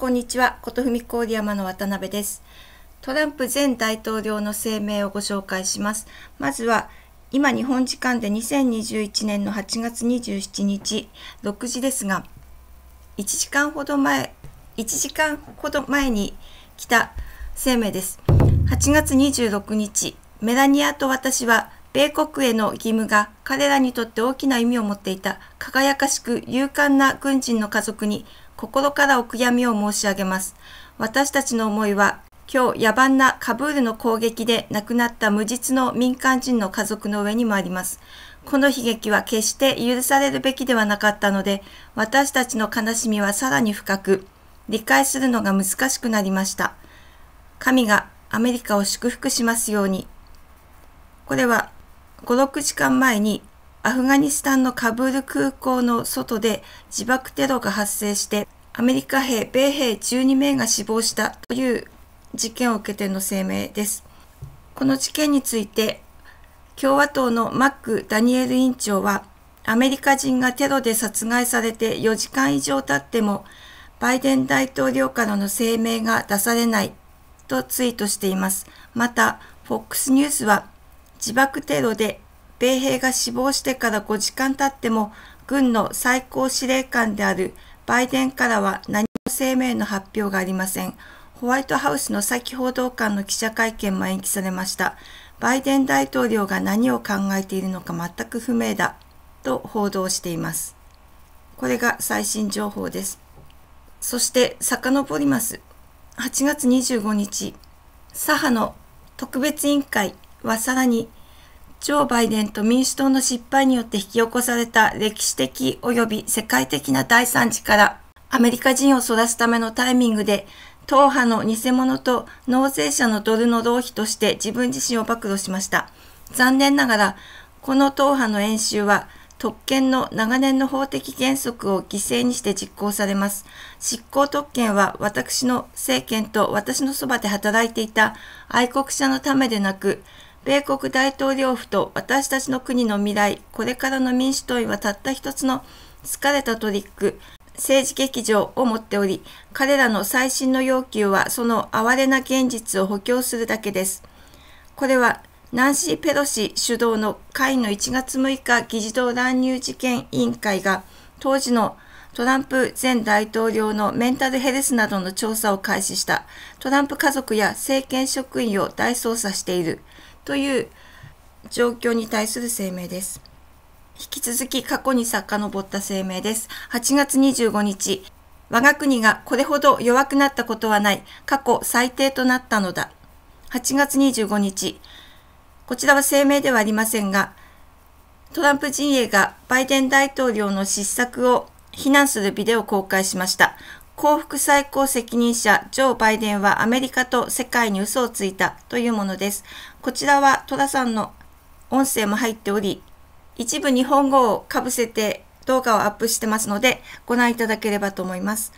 こんにちは、ことふみ郡山の渡辺です。トランプ前大統領の声明をご紹介します。まずは、今日本時間で2021年の8月27日6時ですが、1時間ほど前、1時間ほど前に来た声明です。8月26日、メラニアと私は、米国への義務が彼らにとって大きな意味を持っていた輝かしく勇敢な軍人の家族に心からお悔やみを申し上げます。私たちの思いは、今日野蛮なカブールの攻撃で亡くなった無実の民間人の家族の上にもあります。この悲劇は決して許されるべきではなかったので、私たちの悲しみはさらに深く、理解するのが難しくなりました。神がアメリカを祝福しますように。これは5、6時間前にアフガニスタンのカブール空港の外で自爆テロが発生してアメリカ兵、米兵12名が死亡したという事件を受けての声明です。この事件について共和党のマック・ダニエル委員長はアメリカ人がテロで殺害されて4時間以上経ってもバイデン大統領からの声明が出されないとツイートしています。また、FOX ニュースは自爆テロで米兵が死亡してから5時間経っても、軍の最高司令官であるバイデンからは何も声明の発表がありません。ホワイトハウスの先報道官の記者会見も延期されました。バイデン大統領が何を考えているのか全く不明だと報道しています。これが最新情報です。そして遡ります。8月25日、左派の特別委員会はさらにジョー・バイデンと民主党の失敗によって引き起こされた歴史的及び世界的な大惨事からアメリカ人を育つためのタイミングで党派の偽物と納税者のドルの浪費として自分自身を暴露しました。残念ながらこの党派の演習は特権の長年の法的原則を犠牲にして実行されます。執行特権は私の政権と私のそばで働いていた愛国者のためでなく、米国大統領府と私たちの国の未来、これからの民主党員はたった一つの疲れたトリック、政治劇場を持っており、彼らの最新の要求はその哀れな現実を補強するだけです。これはナンシー・ペロシ主導の会の1月6日議事堂乱入事件委員会が当時のトランプ前大統領のメンタルヘルスなどの調査を開始したトランプ家族や政権職員を大捜査しているという状況に対する声明です。引き続き過去に遡った声明です。8月25日、我が国がこれほど弱くなったことはない、過去最低となったのだ。8月25日、こちらは声明ではありませんが、トランプ陣営がバイデン大統領の失策を非難するビデオを公開しました。幸福最高責任者ジョー・バイデンはアメリカと世界に嘘をついたというものです。こちらはトラさんの音声も入っており、一部日本語をかぶせて動画をアップしてますので、ご覧いただければと思います。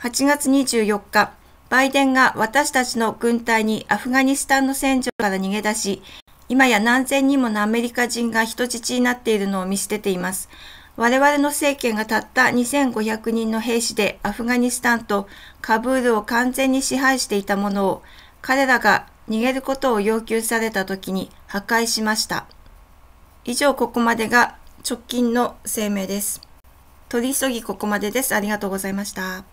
8月24日、バイデンが私たちの軍隊にアフガニスタンの戦場から逃げ出し、今や何千人ものアメリカ人が人質になっているのを見捨てています。我々の政権がたった2500人の兵士でアフガニスタンとカブールを完全に支配していたものを彼らが逃げることを要求された時に破壊しました。以上ここまでが直近の声明です。取り急ぎここまでです。ありがとうございました。